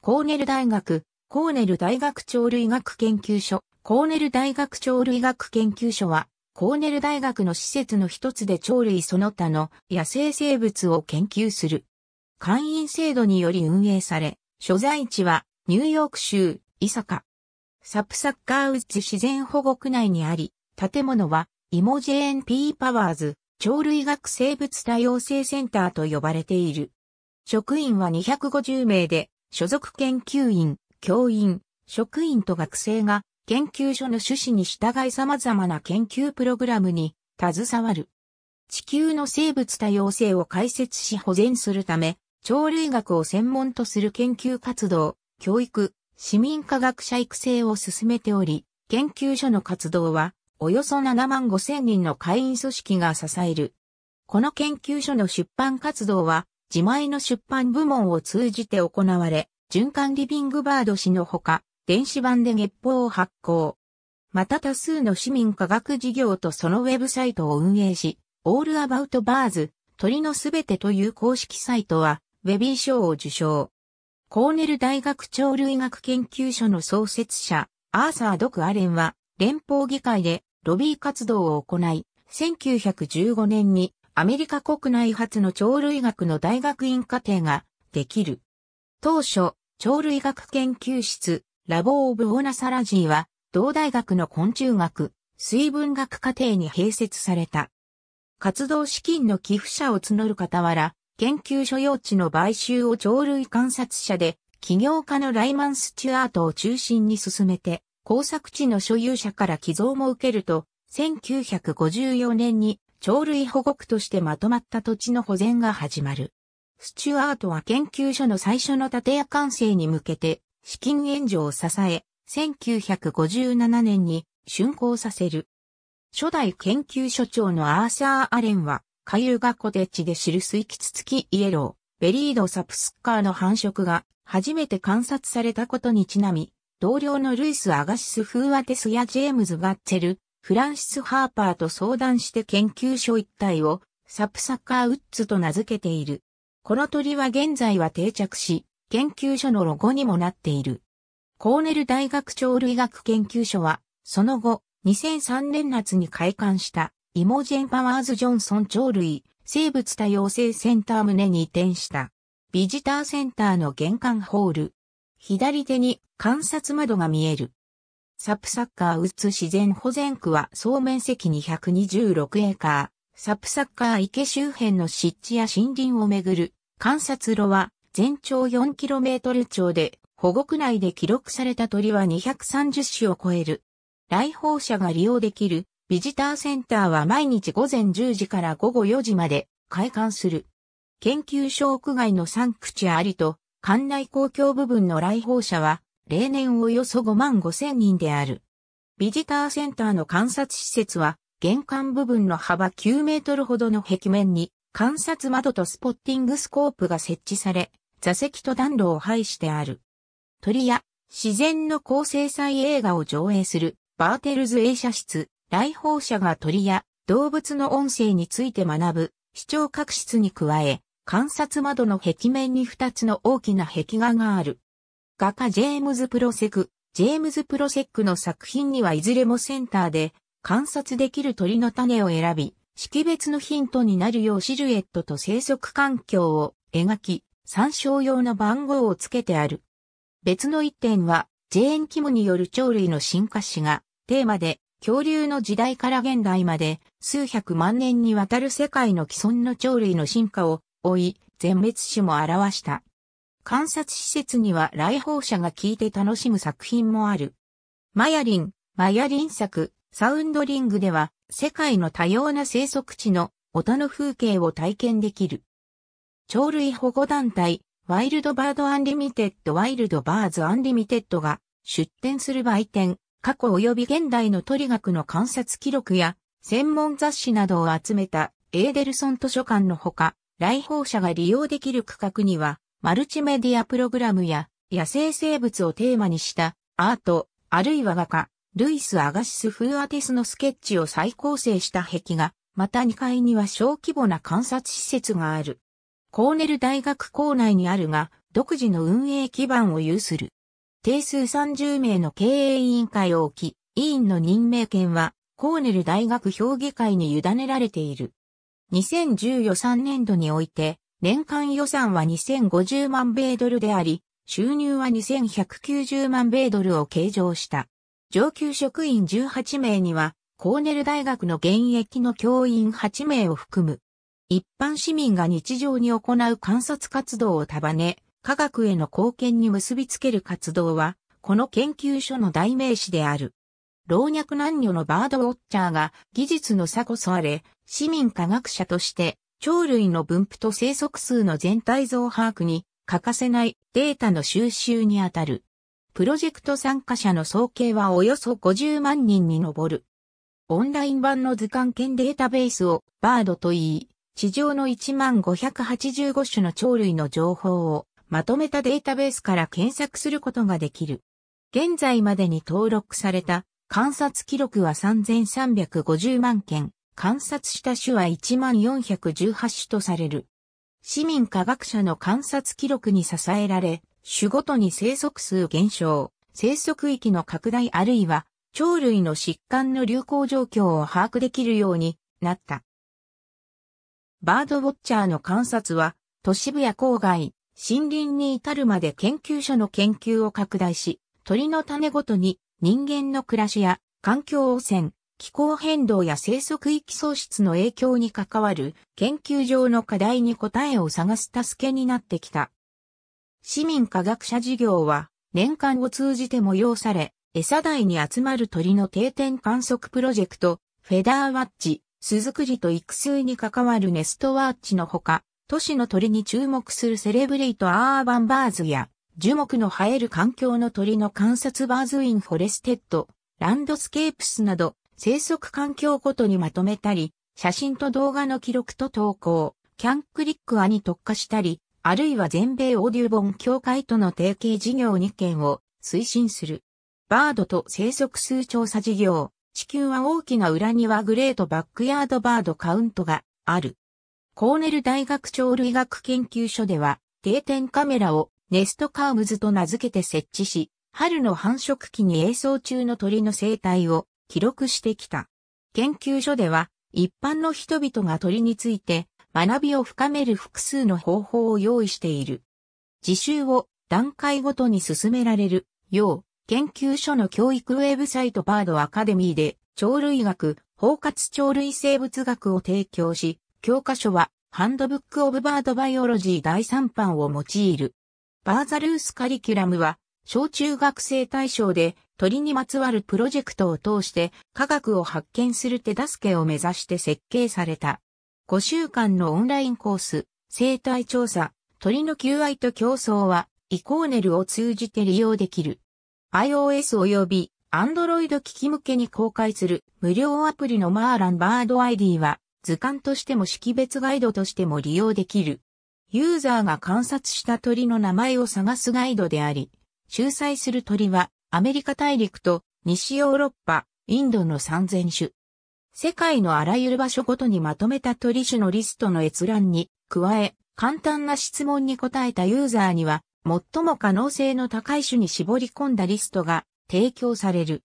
コーネル大学、コーネル大学鳥類学研究所、コーネル大学鳥類学研究所は、コーネル大学の施設の一つで鳥類その他の野生生物を研究する。会員制度により運営され、所在地はニューヨーク州イサカ。サプサッカーウッズ自然保護区内にあり、建物はイモジェーン・ピー・パワーズ鳥類学生物多様性センターと呼ばれている。職員は250名で、所属研究員、教員、職員と学生が研究所の趣旨に従い様々な研究プログラムに携わる。地球の生物多様性を解説し保全するため、鳥類学を専門とする研究活動、教育、市民科学者育成を進めており、研究所の活動は、およそ7万5千人の会員組織が支える。この研究所の出版活動は、自前の出版部門を通じて行われ、循環リビングバード誌のほか、電子版で月報を発行。また多数の市民科学事業とそのウェブサイトを運営し、オールアバウトバーズ、鳥のすべてという公式サイトは、ウェビー賞を受賞。コーネル大学鳥類学研究所の創設者、アーサー・ドク・アレンは、連邦議会でロビー活動を行い、1915年にアメリカ国内初の鳥類学の大学院課程ができる。当初、鳥類学研究室、ラボ・オブ・オーナサラジーは、同大学の昆虫学、水文学課程に併設された。活動資金の寄付者を募る傍ら、研究所用地の買収を鳥類観察者で、起業家のライマン・スチュアートを中心に進めて、工作地の所有者から寄贈も受けると、1954年に鳥類保護区としてまとまった土地の保全が始まる。スチュアートは研究所の最初の建屋完成に向けて、資金援助を支え、1957年に竣工させる。初代研究所長のアーサー・アレンは、下流がコテッチで知る水ツツキイエロー、ベリードサプスッカーの繁殖が初めて観察されたことにちなみ、同僚のルイス・アガシス・フーアテスやジェームズ・ガッチェル、フランシス・ハーパーと相談して研究所一帯をサプサカーウッズと名付けている。この鳥は現在は定着し、研究所のロゴにもなっている。コーネル大学鳥類学研究所は、その後、2003年夏に開館したイモジェン・パワーズ・ジョンソン鳥類生物多様性センター棟に移転した。ビジターセンターの玄関ホール。左手に観察窓が見える。サプサッカーうつ自然保全区は総面積226エーカー、サプサッカー池周辺の湿地や森林をめぐる観察路は全長 4km 超で保護区内で記録された鳥は230種を超える。来訪者が利用できるビジターセンターは毎日午前10時から午後4時まで開館する。研究所屋外の三口ありと、館内公共部分の来訪者は例年およそ5万5千人である。ビジターセンターの観察施設は、玄関部分の幅9メートルほどの壁面に、観察窓とスポッティングスコープが設置され、座席と暖炉を配してある。鳥や自然の高精細映画を上映するバーテルズ映写室、来訪者が鳥や動物の音声について学ぶ視聴覚室に加え、観察窓の壁面に2つの大きな壁画がある。画家ジェームズ・プロセク、ジェームズ・プロセックの作品にはいずれもセンターで観察できる鳥の種を選び、識別のヒントになるようシルエットと生息環境を描き、参照用の番号をつけてある。別の一点は、ジェーン・キムによる鳥類の進化史がテーマで、恐竜の時代から現代まで数百万年にわたる世界の既存の鳥類の進化を追い、全滅種も表した。観察施設には来訪者が聴いて楽しむ作品もある。マヤリン、マヤリン作、サウンドリングでは世界の多様な生息地の音の風景を体験できる。鳥類保護団体、ワイルドバードアンリミテッドワイルドバーズアンリミテッドが出展する売店、過去及び現代の鳥学の観察記録や専門雑誌などを集めたエーデルソン図書館のほか、来訪者が利用できる区画にはマルチメディアプログラムや野生生物をテーマにしたアート、あるいは画家、ルイス・アガシス・フーアティスのスケッチを再構成した壁画、また2階には小規模な観察施設がある。コーネル大学校内にあるが、独自の運営基盤を有する。定数30名の経営委員会を置き、委員の任命権は、コーネル大学評議会に委ねられている。2014年度において、年間予算は2050万米ドルであり、収入は2190万米ドルを計上した。上級職員18名には、コーネル大学の現役の教員8名を含む。一般市民が日常に行う観察活動を束ね、科学への貢献に結びつける活動は、この研究所の代名詞である。老若男女のバードウォッチャーが技術の差こそあれ、市民科学者として鳥類の分布と生息数の全体像把握に欠かせないデータの収集にあたる。プロジェクト参加者の総計はおよそ50万人に上る。オンライン版の図鑑兼データベースをバードと言い、地上の1585種の鳥類の情報をまとめたデータベースから検索することができる。現在までに登録された観察記録は3350万件。観察した種は1418種とされる。市民科学者の観察記録に支えられ、種ごとに生息数減少、生息域の拡大あるいは、鳥類の疾患の流行状況を把握できるようになった。バードウォッチャーの観察は、都市部や郊外、森林に至るまで研究所の研究を拡大し、鳥の種ごとに人間の暮らしや環境汚染、気候変動や生息域喪失の影響に関わる研究上の課題に答えを探す助けになってきた。市民科学者事業は年間を通じて催され、餌台に集まる鳥の定点観測プロジェクト、フェダーワッチ、巣作りと育成に関わるネストワッチのほか、都市の鳥に注目するセレブレイトアーバンバーズや、樹木の生える環境の鳥の観察バーズインフォレステッド、ランドスケープスなど、生息環境ごとにまとめたり、写真と動画の記録と投稿、キャンクリックアに特化したり、あるいは全米オーディオン協会との提携事業2件を推進する。バードと生息数調査事業、地球は大きな裏にはグレートバックヤードバードカウントがある。コーネル大学鳥類学研究所では、定点カメラをネストカームズと名付けて設置し、春の繁殖期に映像中の鳥の生態を記録してきた。研究所では、一般の人々が鳥について学びを深める複数の方法を用意している。自習を段階ごとに進められるよう、研究所の教育ウェブサイトバードアカデミーで、鳥類学、包括鳥類生物学を提供し、教科書は、ハンドブックオブバードバイオロジー第3版を用いる。バーザルースカリキュラムは、小中学生対象で鳥にまつわるプロジェクトを通して科学を発見する手助けを目指して設計された。5週間のオンラインコース、生態調査、鳥の求愛と競争は、イコーネルを通じて利用できる。iOS 及び Android 機器向けに公開する無料アプリのマーランバード ID は、図鑑としても識別ガイドとしても利用できる。ユーザーが観察した鳥の名前を探すガイドであり、仲裁する鳥は、アメリカ大陸と西ヨーロッパ、インドの3000種。世界のあらゆる場所ごとにまとめた鳥種のリストの閲覧に加え、簡単な質問に答えたユーザーには、最も可能性の高い種に絞り込んだリストが提供される。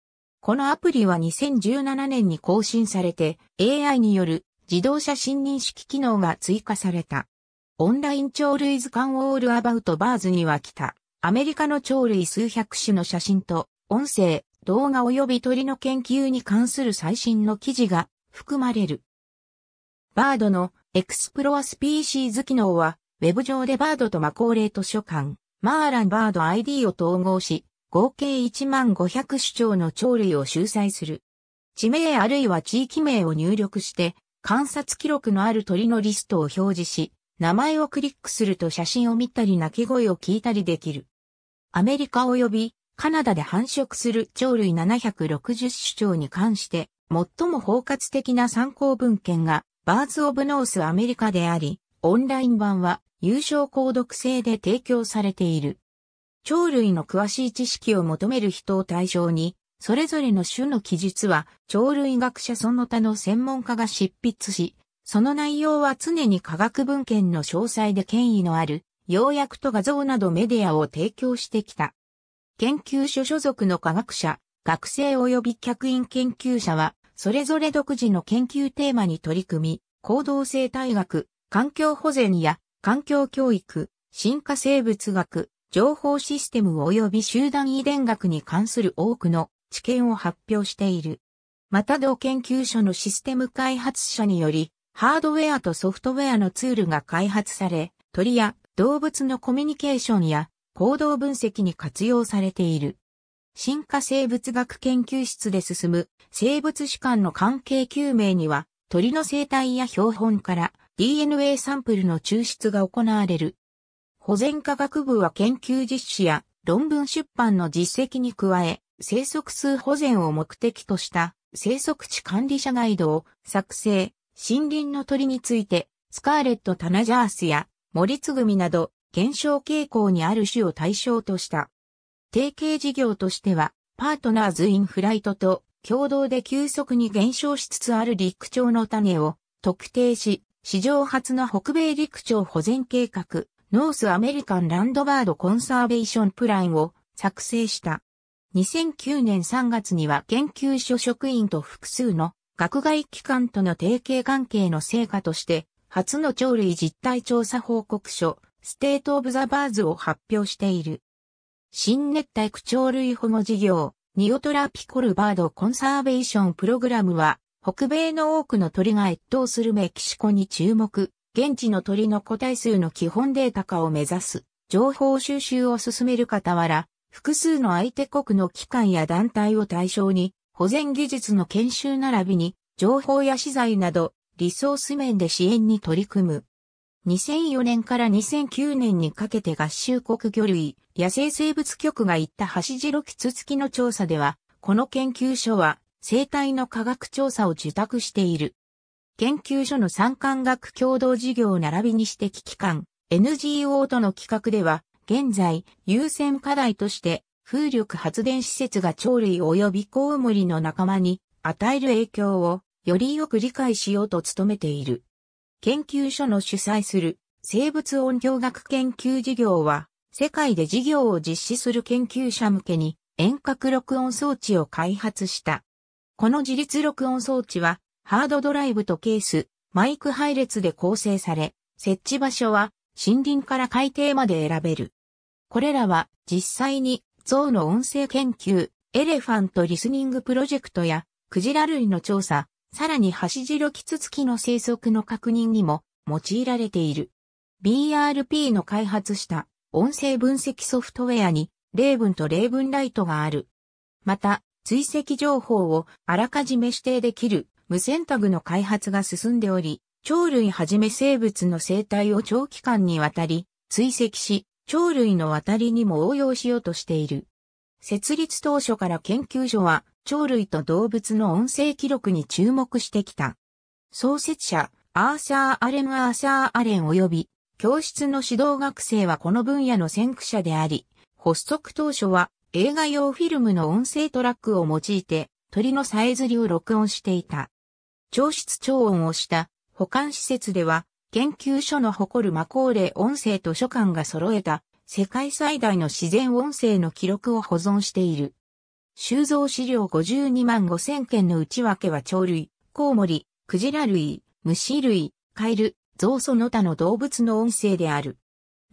このアプリは2017年に更新されて AI による自動車新認識機能が追加された。オンライン鳥類図鑑オールアバウトバーズには来た。アメリカの鳥類数百種の写真と、音声、動画及び鳥の研究に関する最新の記事が含まれる。バードのエクスプロアスピーシーズ機能は、ウェブ上でバードとマコーレー図書館、マーランバード ID を統合し、合計1万500種鳥の鳥類を集載する。地名あるいは地域名を入力して、観察記録のある鳥のリストを表示し、名前をクリックすると写真を見たり鳴き声を聞いたりできる。アメリカ及びカナダで繁殖する鳥類760種鳥に関して、最も包括的な参考文献が、バーズ・オブ・ノース・アメリカであり、オンライン版は、有償購読制で提供されている。鳥類の詳しい知識を求める人を対象に、それぞれの種の記述は、鳥類学者その他の専門家が執筆し、その内容は常に科学文献の詳細で権威のある、要約と画像などメディアを提供してきた。研究所所属の科学者、学生及び客員研究者は、それぞれ独自の研究テーマに取り組み、行動生態学、環境保全や環境教育、進化生物学、情報システム及び集団遺伝学に関する多くの知見を発表している。また同研究所のシステム開発者により、ハードウェアとソフトウェアのツールが開発され、鳥や動物のコミュニケーションや行動分析に活用されている。進化生物学研究室で進む生物史観の関係究明には、鳥の生態や標本から DNA サンプルの抽出が行われる。保全科学部は研究実施や論文出版の実績に加え、生息数保全を目的とした生息地管理者ガイドを作成、森林の鳥について、スカーレット・タナジャースや、森つぐみなど、減少傾向にある種を対象とした。提携事業としては、パートナーズ・イン・フライトと共同で急速に減少しつつある陸鳥の種を特定し、史上初の北米陸鳥保全計画、ノースアメリカンランドバードコンサーベーションプランを作成した。2009年3月には研究所職員と複数の学外機関との提携関係の成果として、初の鳥類実態調査報告書、ステート・オブ・ザ・バーズを発表している。新熱帯区鳥類保護事業、ニオトラピコルバードコンサーベーションプログラムは、北米の多くの鳥が越冬するメキシコに注目、現地の鳥の個体数の基本データ化を目指す、情報収集を進める傍ら、複数の相手国の機関や団体を対象に、保全技術の研修並びに、情報や資材など、リソース面で支援に取り組む。2004年から2009年にかけて合衆国魚類野生生物局が行った橋白キツツキの調査では、この研究所は生態の科学調査を受託している。研究所の産官学共同事業並びに指摘機関 NGO との企画では、現在優先課題として風力発電施設が鳥類及びコウモリの仲間に与える影響をよりよく理解しようと努めている。研究所の主催する生物音響学研究事業は世界で事業を実施する研究者向けに遠隔録音装置を開発した。この自立録音装置はハードドライブとケース、マイク配列で構成され、設置場所は森林から海底まで選べる。これらは実際に象の音声研究、エレファントリスニングプロジェクトや、クジラ類の調査、さらにハシジロキツツキの生息の確認にも用いられている。BRP の開発した音声分析ソフトウェアに例文と例文ライトがある。また、追跡情報をあらかじめ指定できる無線タグの開発が進んでおり、鳥類はじめ生物の生態を長期間にわたり追跡し、鳥類の渡りにも応用しようとしている。設立当初から研究所は鳥類と動物の音声記録に注目してきた。創設者、アーサー・アレン・アーサー・アレン及び、教室の指導学生はこの分野の先駆者であり、発足当初は映画用フィルムの音声トラックを用いて鳥のさえずりを録音していた。聴室聴音をした保管施設では研究所の誇る魔高レ音声図書館が揃えた世界最大の自然音声の記録を保存している。収蔵資料52万5千件の内訳は鳥類、コウモリ、クジラ類、虫類、カエル、ゾウその他の動物の音声である。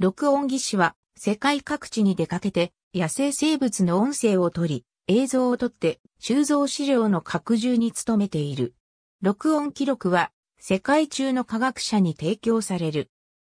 録音技師は世界各地に出かけて野生生物の音声を取り、映像を撮って収蔵資料の拡充に努めている。録音記録は世界中の科学者に提供される。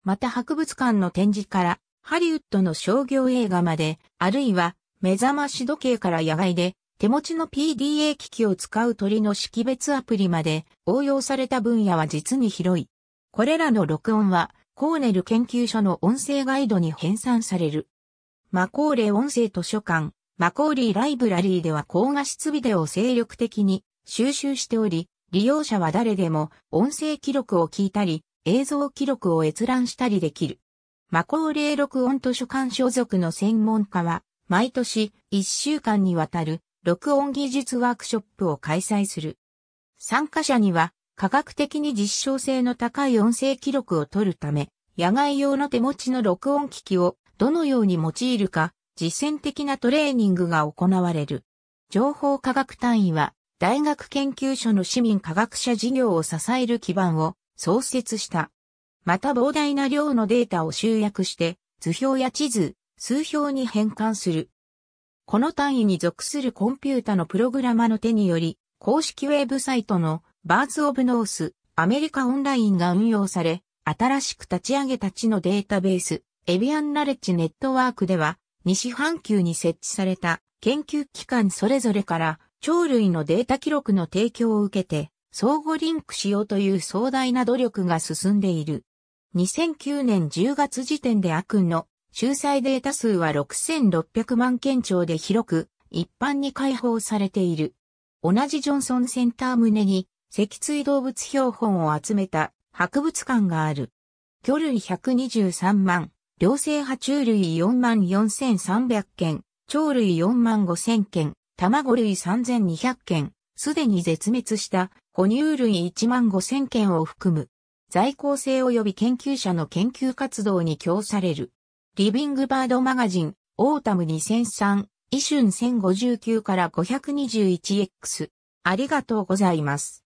また博物館の展示からハリウッドの商業映画まで、あるいは目覚まし時計から野外で手持ちの PDA 機器を使う鳥の識別アプリまで応用された分野は実に広い。これらの録音はコーネル研究所の音声ガイドに編纂される。マコーレ音声図書館、マコーリーライブラリーでは高画質ビデオを精力的に収集しており、利用者は誰でも音声記録を聞いたり、映像記録を閲覧したりできる。マコーレー録音図書館所属の専門家は、毎年1週間にわたる録音技術ワークショップを開催する。参加者には科学的に実証性の高い音声記録を取るため、野外用の手持ちの録音機器をどのように用いるか、実践的なトレーニングが行われる。情報科学単位は大学研究所の市民科学者事業を支える基盤を創設した。また膨大な量のデータを集約して、図表や地図、数表に変換する。この単位に属するコンピュータのプログラマの手により、公式ウェブサイトのバーズオブノース、アメリカオンラインが運用され、新しく立ち上げた地のデータベース、エビアンナレッジネットワークでは、西半球に設置された研究機関それぞれから鳥類のデータ記録の提供を受けて、相互リンクしようという壮大な努力が進んでいる。2009年10月時点でアクンの集裁データ数は6600万件超で広く一般に開放されている。同じジョンソンセンター胸に脊椎動物標本を集めた博物館がある。魚類123万、両生爬虫類4万4300件、鳥類4万5000件、卵類3200件、すでに絶滅した哺乳類1万5000件を含む、在校生及び研究者の研究活動に供される。リビングバードマガジン、オータム2003、イシュン1059から 521X。ありがとうございます。